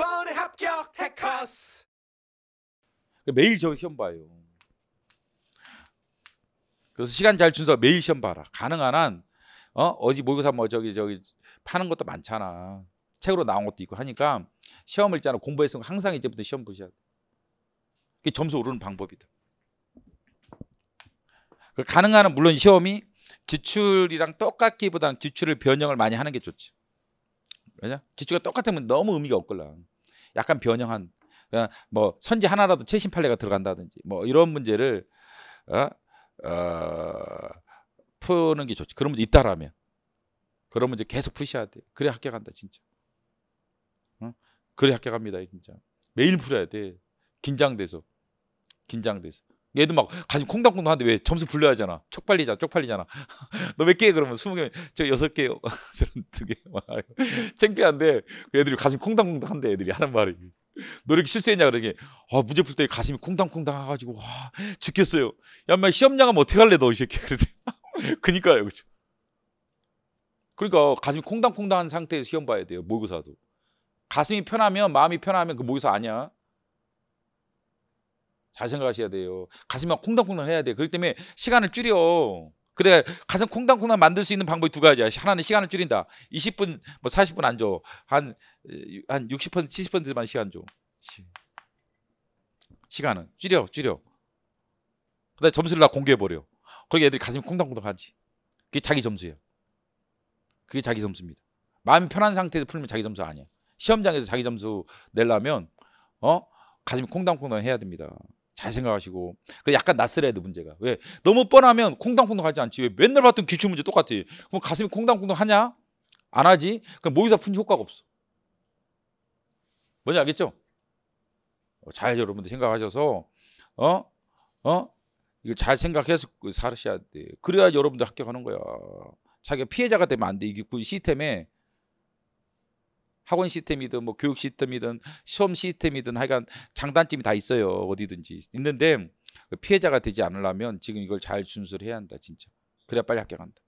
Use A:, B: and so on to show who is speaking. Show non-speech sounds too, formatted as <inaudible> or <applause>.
A: 번에 합격해 커스. 그러니까 매일 저 시험 봐요. 그래서 시간 잘 준서 매일 시험 봐라. 가능한 한 어? 어디 모의고사 뭐 저기 저기 파는 것도 많잖아. 책으로 나온 것도 있고 하니까 시험을 있잖아. 공부했으면 항상 이제부터 시험 보셔야 돼. 그게 점수 오르는 방법이다. 그 가능한 한 물론 시험이 기출이랑 똑같기보다는 기출을 변형을 많이 하는 게 좋지. 왜냐? 기출과 똑같으면 너무 의미가 없걸랑. 약간 변형한 뭐 선지 하나라도 최신 판례가 들어간다든지 뭐 이런 문제를 어, 어, 푸는 게 좋지. 그런 문제 있다라면 그런 문제 계속 푸셔야 돼. 그래 합격한다 진짜. 응? 그래 합격합니다 진짜. 매일 풀어야 돼. 긴장돼서 긴장돼서 얘도 막 가슴 콩당콩당한데 왜 점수 불려야 하잖아. 쪽팔리잖아. 쪽팔리잖아. <laughs> 너 몇 개? 그러면 스무 개. 저 여섯 개요. <laughs> 저는 두 개. 창피한데 애들이 가슴 콩당콩당한데 애들이 하는 말이. 너 이렇게 실수했냐 그러게. 아, 문제 풀 때 가슴이 콩당콩당 해가지고 와 죽겠어요. 야, 엄마 시험 장가면 어떻게 할래 너 이 새끼. <laughs> 그 그니까요, 그죠. 그러니까 가슴이 콩당콩당한 상태에서 시험 봐야 돼요 모의고사도. 가슴이 편하면 마음이 편하면 그 모의고사 아니야. 잘 생각하셔야 돼요. 가슴만 콩당콩당 해야 돼. 그렇기 때문에 시간을 줄여. 그래 가슴 콩당콩당 만들 수 있는 방법이 두 가지야. 하나는 시간을 줄인다. 20분 뭐 40분 안 줘. 한한 한 60%, 70%만 시간 줘. 시간은 줄여, 줄여. 그다음에 점수를 다 공개해 버려. 거기 그러니까 애들이 가슴이 콩당콩당하지. 그게 자기 점수예요. 그게 자기 점수입니다. 마음이 편한 상태에서 풀면 자기 점수 아니야. 시험장에서 자기 점수 내려면 어? 가슴이 콩당콩당 해야 됩니다. 잘 생각하시고 그 약간 낯설어야 돼 문제가 왜 너무 뻔하면 콩당콩당하지 않지 왜 맨날 봤던 기출 문제 똑같아 그럼 가슴이 콩당콩당하냐 안 하지 그럼 모의사 푼 효과가 없어 뭔지 알겠죠 어, 잘 여러분들 생각하셔서 어 어? 이거 잘 생각해서 사르셔야 그 돼. 그래야 여러분들 합격하는 거야. 자기가 피해자가 되면 안 돼. 이게 그 시스템에 학원 시스템이든 뭐 교육 시스템이든 시험 시스템이든 하여간 장단점이 다 있어요. 어디든지. 있는데 그 피해자가 되지 않으려면 지금 이걸 잘 준수를 해야 한다. 진짜. 그래야 빨리 합격한다.